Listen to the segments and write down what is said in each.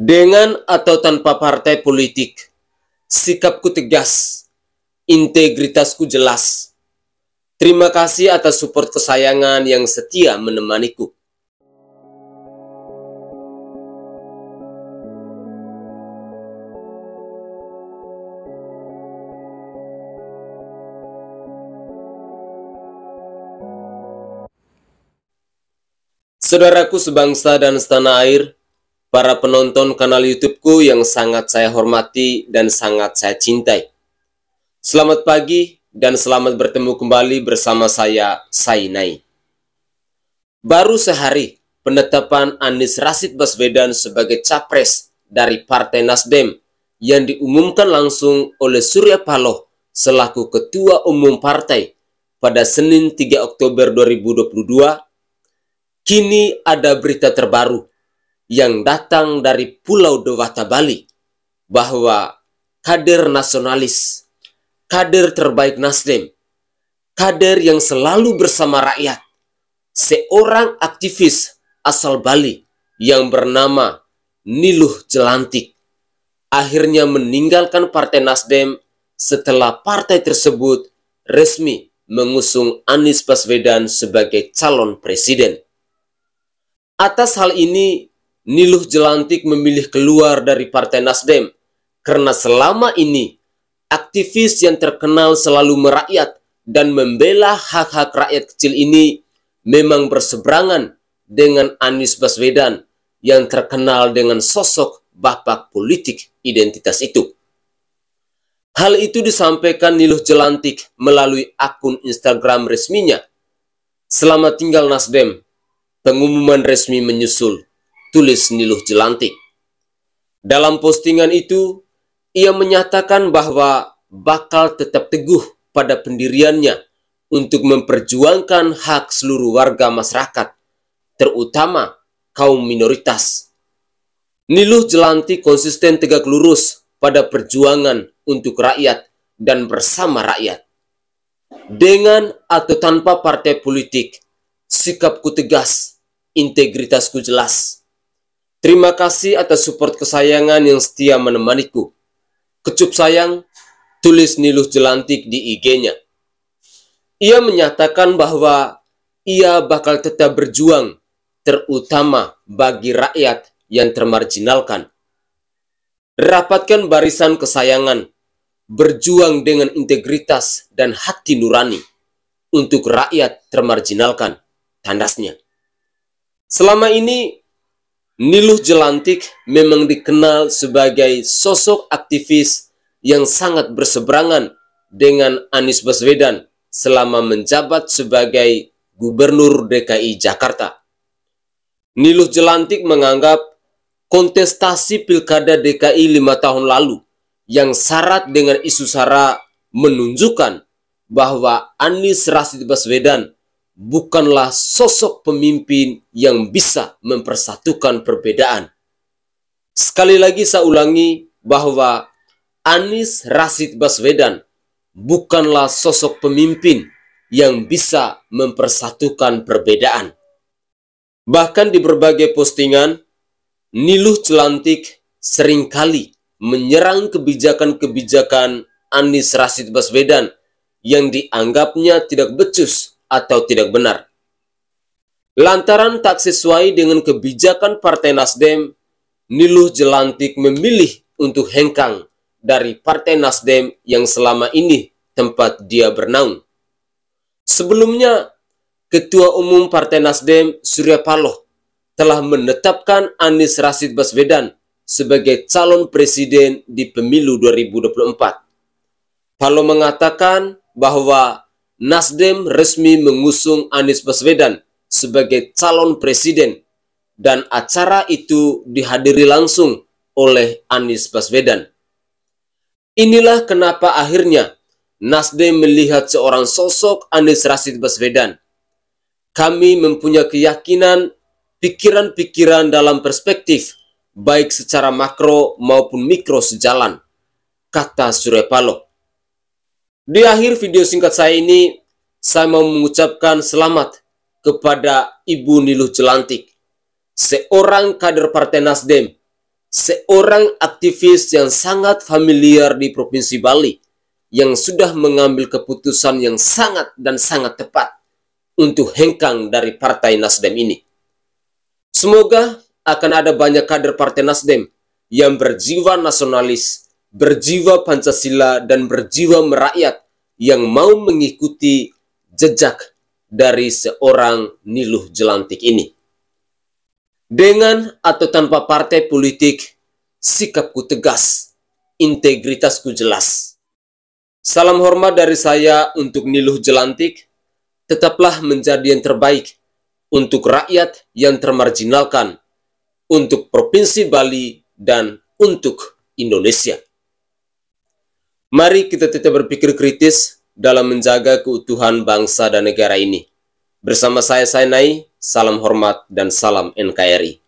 Dengan atau tanpa partai politik, sikapku tegas, integritasku jelas. Terima kasih atas support kesayangan yang setia menemaniku. Saudaraku sebangsa dan setanah air, para penonton kanal YouTubeku yang sangat saya hormati dan sangat saya cintai. Selamat pagi dan selamat bertemu kembali bersama saya, Sainai. Baru sehari, penetapan Anies Rashid Baswedan sebagai capres dari Partai Nasdem yang diumumkan langsung oleh Surya Paloh selaku Ketua Umum Partai pada Senin 3 Oktober 2022, kini ada berita terbaru yang datang dari Pulau Dewata Bali bahwa kader nasionalis, kader terbaik Nasdem, kader yang selalu bersama rakyat, seorang aktivis asal Bali yang bernama Niluh Jelantik akhirnya meninggalkan Partai Nasdem setelah partai tersebut resmi mengusung Anies Baswedan sebagai calon presiden. Atas hal ini, Niluh Jelantik memilih keluar dari Partai Nasdem karena selama ini aktivis yang terkenal selalu merakyat dan membela hak-hak rakyat kecil ini memang berseberangan dengan Anies Baswedan yang terkenal dengan sosok bapak politik identitas itu. Hal itu disampaikan Niluh Jelantik melalui akun Instagram resminya. Selamat tinggal Nasdem, pengumuman resmi menyusul tulis Niluh Jelantik. Dalam postingan itu, ia menyatakan bahwa bakal tetap teguh pada pendiriannya untuk memperjuangkan hak seluruh warga masyarakat, terutama kaum minoritas. Niluh Jelantik konsisten tegak lurus pada perjuangan untuk rakyat dan bersama rakyat. Dengan atau tanpa partai politik, sikapku tegas, integritasku jelas. Terima kasih atas support kesayangan yang setia menemaniku. Kecup sayang, tulis Niluh Jelantik di IG-nya. Ia menyatakan bahwa ia bakal tetap berjuang, terutama bagi rakyat yang termarjinalkan. Rapatkan barisan kesayangan, berjuang dengan integritas dan hati nurani untuk rakyat termarjinalkan, tandasnya. Selama ini Niluh Jelantik memang dikenal sebagai sosok aktivis yang sangat berseberangan dengan Anies Baswedan selama menjabat sebagai Gubernur DKI Jakarta. Niluh Jelantik menganggap kontestasi pilkada DKI lima tahun lalu yang syarat dengan isu sara menunjukkan bahwa Anies Rasid Baswedan bukanlah sosok pemimpin yang bisa mempersatukan perbedaan. Sekali lagi saya ulangi bahwa Anies Rashid Baswedan bukanlah sosok pemimpin yang bisa mempersatukan perbedaan. Bahkan di berbagai postingan, Niluh Celantik seringkali menyerang kebijakan-kebijakan Anies Rashid Baswedan yang dianggapnya tidak becus atau tidak benar. Lantaran tak sesuai dengan kebijakan Partai Nasdem, Niluh Jelantik memilih untuk hengkang dari Partai Nasdem yang selama ini tempat dia bernaung. Sebelumnya, Ketua Umum Partai Nasdem Surya Paloh telah menetapkan Anies Rashid Baswedan sebagai calon presiden di pemilu 2024. Paloh mengatakan bahwa Nasdem resmi mengusung Anies Baswedan sebagai calon presiden dan acara itu dihadiri langsung oleh Anies Baswedan. Inilah kenapa akhirnya Nasdem melihat seorang sosok Anies Rashid Baswedan. Kami mempunyai keyakinan pikiran-pikiran dalam perspektif baik secara makro maupun mikro sejalan, kata Surya Paloh. Di akhir video singkat saya ini, saya mau mengucapkan selamat kepada Ibu Niluh Celantik, seorang kader Partai Nasdem, seorang aktivis yang sangat familiar di Provinsi Bali, yang sudah mengambil keputusan yang sangat dan sangat tepat untuk hengkang dari Partai Nasdem ini. Semoga akan ada banyak kader Partai Nasdem yang berjiwa nasionalis berjiwa Pancasila dan berjiwa merakyat yang mau mengikuti jejak dari seorang Niluh Jelantik ini. Dengan atau tanpa partai politik, sikapku tegas, integritasku jelas. Salam hormat dari saya untuk Niluh Jelantik. Tetaplah menjadi yang terbaik untuk rakyat yang termarjinalkan, untuk Provinsi Bali, dan untuk Indonesia. Mari kita tetap berpikir kritis dalam menjaga keutuhan bangsa dan negara ini. Bersama saya Sainai, salam hormat dan salam NKRI.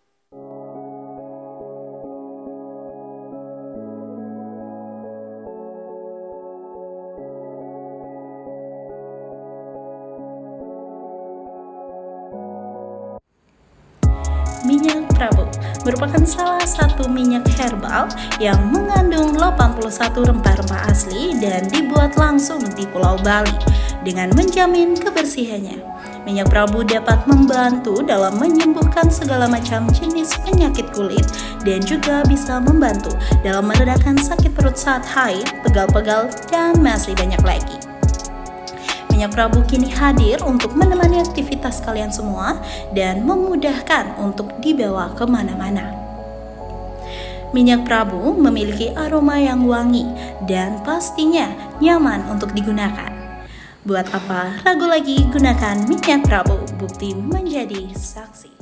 Prabu merupakan salah satu minyak herbal yang mengandung 81 rempah-rempah asli dan dibuat langsung di Pulau Bali dengan menjamin kebersihannya. Minyak Prabu dapat membantu dalam menyembuhkan segala macam jenis penyakit kulit dan juga bisa membantu dalam meredakan sakit perut saat haid, pegal-pegal, dan masih banyak lagi. Hanya Prabu kini hadir untuk menemani aktivitas kalian semua dan memudahkan untuk dibawa kemana-mana. Minyak Prabu memiliki aroma yang wangi dan pastinya nyaman untuk digunakan. Buat apa ragu lagi gunakan minyak Prabu, bukti menjadi saksi.